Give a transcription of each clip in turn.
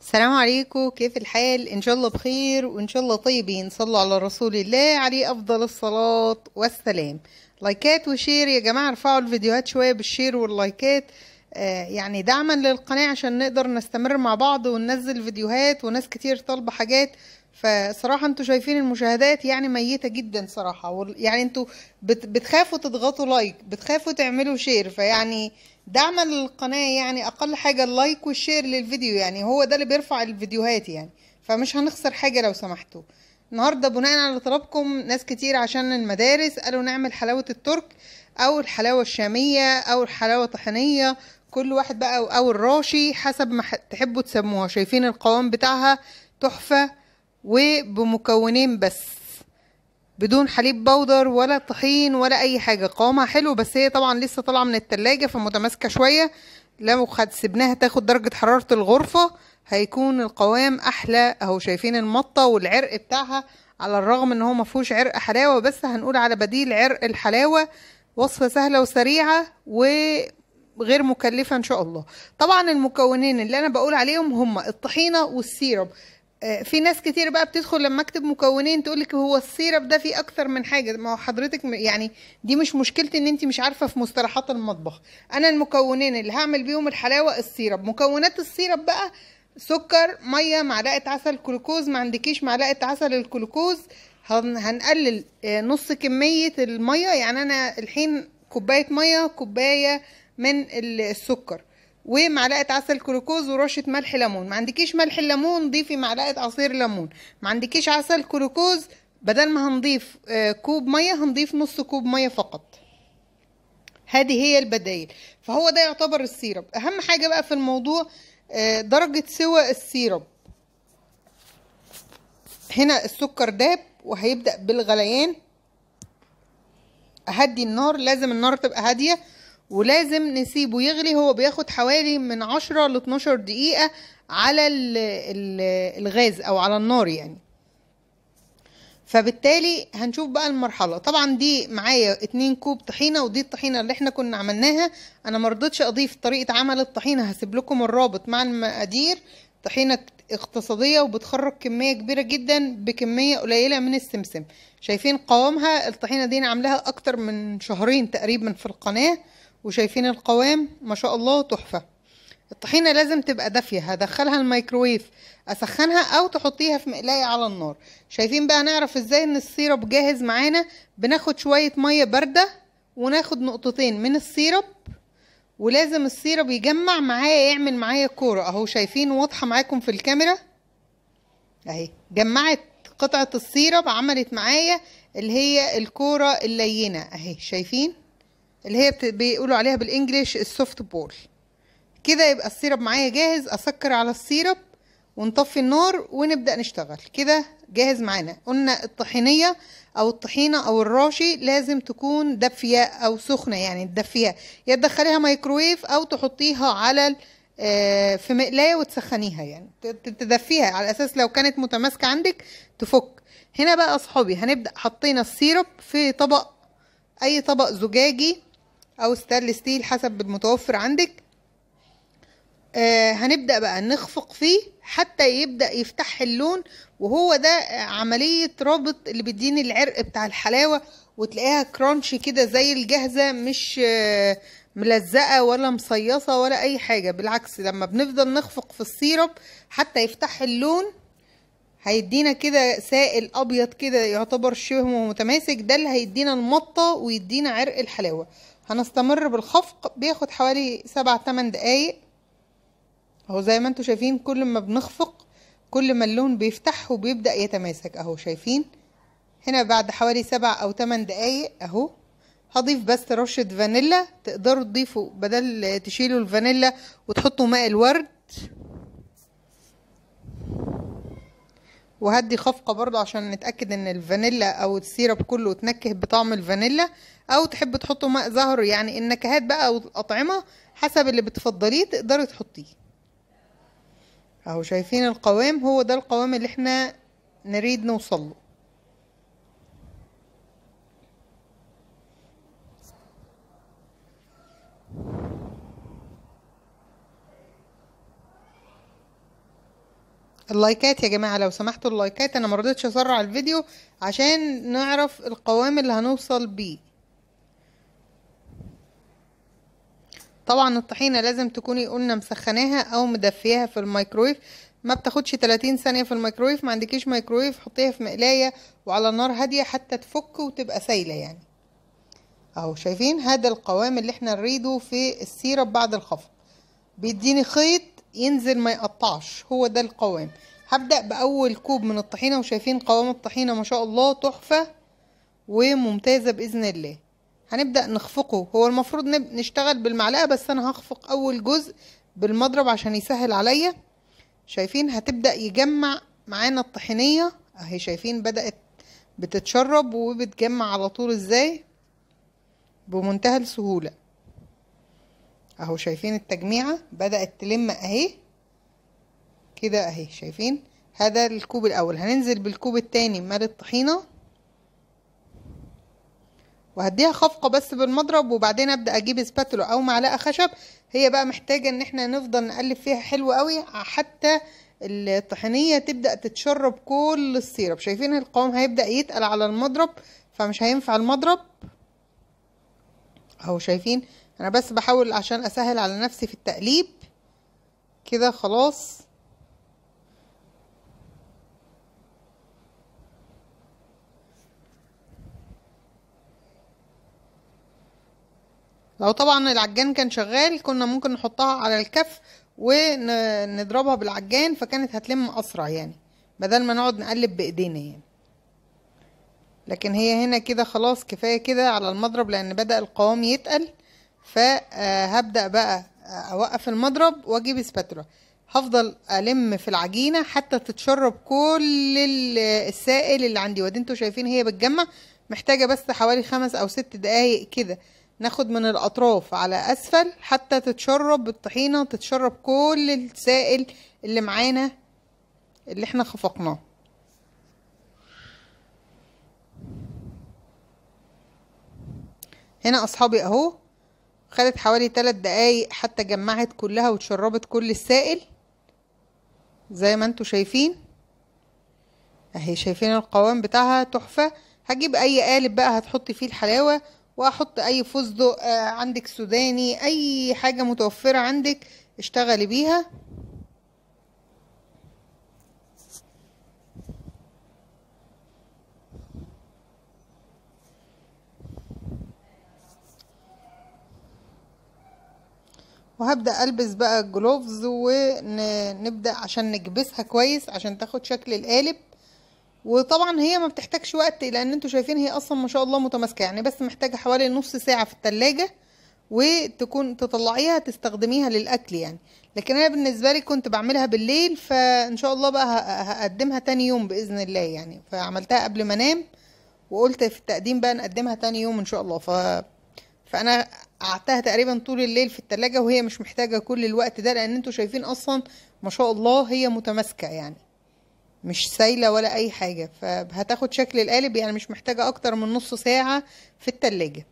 السلام عليكم كيف الحال ان شاء الله بخير وان شاء الله طيبين صلوا على رسول الله عليه افضل الصلاه والسلام لايكات وشير يا جماعه ارفعوا الفيديوهات شويه بالشير واللايكات آه، يعني دعما للقناة عشان نقدر نستمر مع بعض وننزل فيديوهات وناس كتير طالبة حاجات فصراحة انتوا شايفين المشاهدات يعني ميتة جدا صراحة يعني انتوا بتخافوا تضغطوا لايك بتخافوا تعملوا شير فيعني دعما للقناة يعني اقل حاجة اللايك والشير للفيديو يعني هو ده اللي بيرفع الفيديوهات يعني فمش هنخسر حاجة لو سمحتوا النهاردة بناء على طلبكم ناس كتير عشان المدارس قالوا نعمل حلاوة الترك او الحلاوة الشامية او الحلاوة طحينية كل واحد بقى او الراشي حسب ما تحبوا تسموها شايفين القوام بتاعها تحفه وبمكونين بس بدون حليب بودر ولا طحين ولا اي حاجه قوامها حلو بس هي طبعا لسه طالعه من التلاجة فمتماسكه شويه لو خد سبناها تاخد درجه حراره الغرفه هيكون القوام احلى اهو شايفين المطه والعرق بتاعها على الرغم ان هو مفهوش عرق حلاوه بس هنقول على بديل عرق الحلاوه وصفه سهله وسريعه و غير مكلفه ان شاء الله طبعا المكونين اللي انا بقول عليهم هم الطحينه والسيرب آه، في ناس كتير بقى بتدخل لما اكتب مكونين تقولك هو السيرب ده فيه اكتر من حاجه ما هو حضرتك يعني دي مش مشكلتي ان انت مش عارفه في مصطلحات المطبخ انا المكونين اللي هعمل بيهم الحلاوه السيرب مكونات السيرب بقى سكر ميه معلقه عسل كلوكوز ما عندكيش معلقه عسل الكلوكوز هنقلل آه، نص كميه الميه يعني انا الحين كوبايه ميه كوبايه من السكر ومعلقه عسل كلوكوز ورشه ملح ليمون ما عندكيش ملح ليمون ضيفي معلقه عصير ليمون ما عندكيش عسل كلوكوز بدل ما هنضيف آه، كوب ميه هنضيف نص كوب ميه فقط هذه هي البدائل فهو ده يعتبر السيرب اهم حاجه بقى في الموضوع آه، درجه سوى السيرب هنا السكر داب وهيبدا بالغليان اهدي النار لازم النار تبقى هاديه ولازم نسيبه يغلي هو بياخد حوالي من 10 ل 12 دقيقة على الغاز او على النار يعني فبالتالي هنشوف بقى المرحلة طبعا دي معايا اتنين كوب طحينة ودي الطحينة اللي احنا كنا عملناها انا مرضتش اضيف طريقة عمل الطحينة هسيب لكم الرابط مع المقادير طحينة اقتصادية وبتخرج كمية كبيرة جدا بكمية قليلة من السمسم شايفين قوامها الطحينة دي انا عاملاها اكتر من شهرين تقريبا في القناة وشايفين القوام ما شاء الله تحفة الطحينة لازم تبقى دافية هدخلها الميكرويف اسخنها او تحطيها في مقلاية على النار شايفين بقى نعرف ازاي ان السيرب جاهز معانا بناخد شوية مية باردة وناخد نقطتين من السيرب ولازم السيرب يجمع معايا يعمل معايا كورة اهو شايفين واضحة معاكم في الكاميرا اهي جمعت قطعة السيرب عملت معايا اللي هي الكورة اللينة اهي شايفين اللي هي بيقولوا عليها بالانجليش السوفت بول كده يبقى السيرب معايا جاهز اسكر على السيرب ونطفي النار ونبدأ نشتغل كده جاهز معانا قلنا الطحينية او الطحينة او الراشي لازم تكون دافية او سخنة يعني تدفيها يا تدخليها مايكرويف او تحطيها على آه، في مقلاية وتسخنيها يعني تدفيها على اساس لو كانت متماسكة عندك تفك هنا بقى اصحابي هنبدأ حطينا السيرب في طبق اي طبق زجاجي او ستانلس ستيل حسب المتوفر عندك آه هنبدأ بقى نخفق فيه حتى يبدأ يفتح اللون وهو ده عملية رابط اللي بيديني العرق بتاع الحلاوة وتلاقيها كرانش كده زي الجاهزة مش آه ملزقة ولا مصيصة ولا أي حاجة بالعكس لما بنفضل نخفق في السيرب حتى يفتح اللون هيدينا كده سائل أبيض كده يعتبر شبه متماسك ده اللي هيدينا المطة ويدينا عرق الحلاوة هنستمر بالخفق بياخد حوالي سبع تمن دقايق اهو زي ما انتوا شايفين كل ما بنخفق كل ما اللون بيفتح وبيبدأ يتماسك اهو شايفين هنا بعد حوالي سبع او تمن دقايق اهو هضيف بس رشة فانيلا تقدروا تضيفوا بدل تشيلوا الفانيلا وتحطوا ماء الورد وهدي خفقة برضو عشان نتأكد ان الفانيلا او السيرب كله تنكه بطعم الفانيلا او تحب تحطوا ماء زهر يعني النكهات بقى والاطعمة حسب اللي بتفضليه تقدري تحطيه اهو شايفين القوام هو ده القوام اللي احنا نريد نوصله اللايكات يا جماعه لو سمحتوا اللايكات انا ما رضيتش اسرع الفيديو عشان نعرف القوام اللي هنوصل بيه طبعا الطحينه لازم تكوني قلنا مسخناها او مدفياها في الميكرويف ما بتاخدش 30 ثانيه في الميكرويف ما عندكيش ميكرويف حطيها في مقلايه وعلى نار هاديه حتى تفك وتبقى سايله يعني اهو شايفين هذا القوام اللي احنا نريده في السيرب بعد الخفق بيديني خيط ينزل ما يقطعش هو ده القوام هبدأ بأول كوب من الطحينة وشايفين قوام الطحينة ما شاء الله تحفة وممتازة بإذن الله هنبدأ نخفقه هو المفروض نشتغل بالمعلقة بس أنا هخفق أول جزء بالمضرب عشان يسهل عليا شايفين هتبدأ يجمع معانا الطحينية اهي شايفين بدأت بتتشرب وبتجمع على طول ازاي بمنتهى السهولة اهو شايفين التجميعة بدأت تلم اهي كده اهي شايفين هذا الكوب الاول هننزل بالكوب التاني مال الطحينة وهديها خفقة بس بالمضرب وبعدين ابدأ اجيب سباتولا او معلقة خشب هي بقى محتاجة ان احنا نفضل نقلب فيها حلو قوي حتى الطحينية تبدأ تتشرب كل السيرب شايفين القوام هيبدأ يتقل على المضرب فمش هينفع المضرب اهو شايفين انا بس بحاول عشان اسهل على نفسي في التقليب كده خلاص لو طبعا العجان كان شغال كنا ممكن نحطها على الكف ونضربها بالعجان فكانت هتلم اسرع يعني بدل ما نقعد نقلب بايدينا يعني لكن هي هنا كده خلاص كفايه كده على المضرب لان بدا القوام يتقل فهبدأ بقى أوقف المضرب وأجيب اسباتولا هفضل ألم في العجينة حتى تتشرب كل السائل اللي عندي ودي انتوا شايفين هي بتجمع محتاجة بس حوالي خمس أو ست دقايق كده ناخد من الأطراف على أسفل حتى تتشرب الطحينة تتشرب كل السائل اللي معانا اللي احنا خفقناه هنا أصحابي أهو خدت حوالي 3 دقايق حتى جمعت كلها وتشربت كل السائل زي ما انتوا شايفين اهي شايفين القوام بتاعها تحفة هجيب اي قالب بقى هتحطي فيه الحلاوة واحط اي فستق آه، عندك سوداني اي حاجة متوفرة عندك اشتغلي بيها وهبدأ ألبس بقى الجلوفز ونبدأ عشان نكبسها كويس عشان تاخد شكل القالب وطبعا هي ما بتحتاجش وقت لان انتوا شايفين هي اصلا ما شاء الله متماسكه يعني بس محتاجه حوالي نص ساعه في التلاجة وتكون تطلعيها تستخدميها للاكل يعني لكن انا بالنسبه لي كنت بعملها بالليل فان شاء الله بقى هقدمها تاني يوم باذن الله يعني فعملتها قبل ما انام وقلت في التقديم بقى نقدمها تاني يوم ان شاء الله ف فانا قعدتها تقريبا طول الليل في التلاجة وهي مش محتاجة كل الوقت ده لأن انتوا شايفين أصلا ما شاء الله هي متماسكة يعني مش سايلة ولا أي حاجة فهتاخد شكل القالب يعني مش محتاجة أكتر من نص ساعة في التلاجة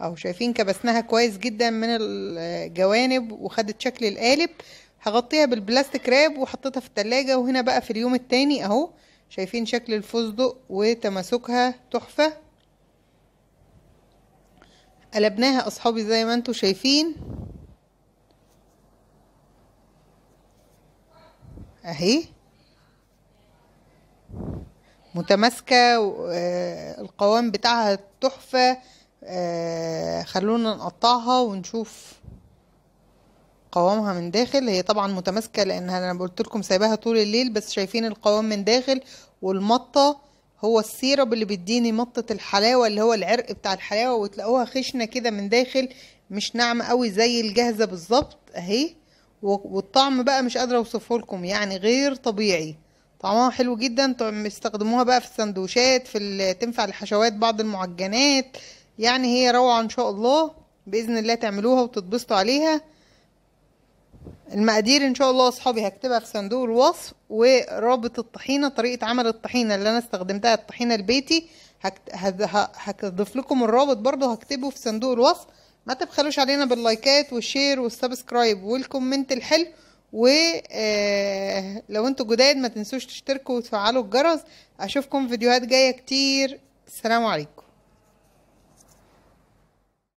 أهو شايفين كبسناها كويس جدا من الجوانب وخدت شكل القالب هغطيها بالبلاستيك راب وحطيتها في التلاجة وهنا بقى في اليوم التاني أهو شايفين شكل الفستق وتماسكها تحفة قلبناها اصحابي زي ما انتم شايفين اهي متماسكة آه، القوام بتاعها تحفة آه، خلونا نقطعها ونشوف قوامها من داخل هي طبعا متماسكة لانها انا قلت لكم سايباها طول الليل بس شايفين القوام من داخل والمطة هو السيرب اللي بيديني مطة الحلاوة اللي هو العرق بتاع الحلاوة وتلاقوها خشنة كده من داخل مش ناعمة قوي زي الجاهزة بالظبط اهي والطعم بقى مش قادرة اوصفه لكم يعني غير طبيعي طعمها حلو جدا استخدموها بقى في السندوتشات في تنفع الحشوات بعض المعجنات يعني هي روعة ان شاء الله بإذن الله تعملوها وتتبسطوا عليها المقادير ان شاء الله اصحابي هكتبها في صندوق الوصف ورابط الطحينه طريقه عمل الطحينه اللي انا استخدمتها الطحينه البيتي هضيف لكم الرابط برضو هكتبه في صندوق الوصف ما تبخلوش علينا باللايكات والشير والسبسكرايب والكومنت الحلو ولو آه، انتوا جداد ما تنسوش تشتركوا وتفعلوا الجرس اشوفكم فيديوهات جايه كتير السلام عليكم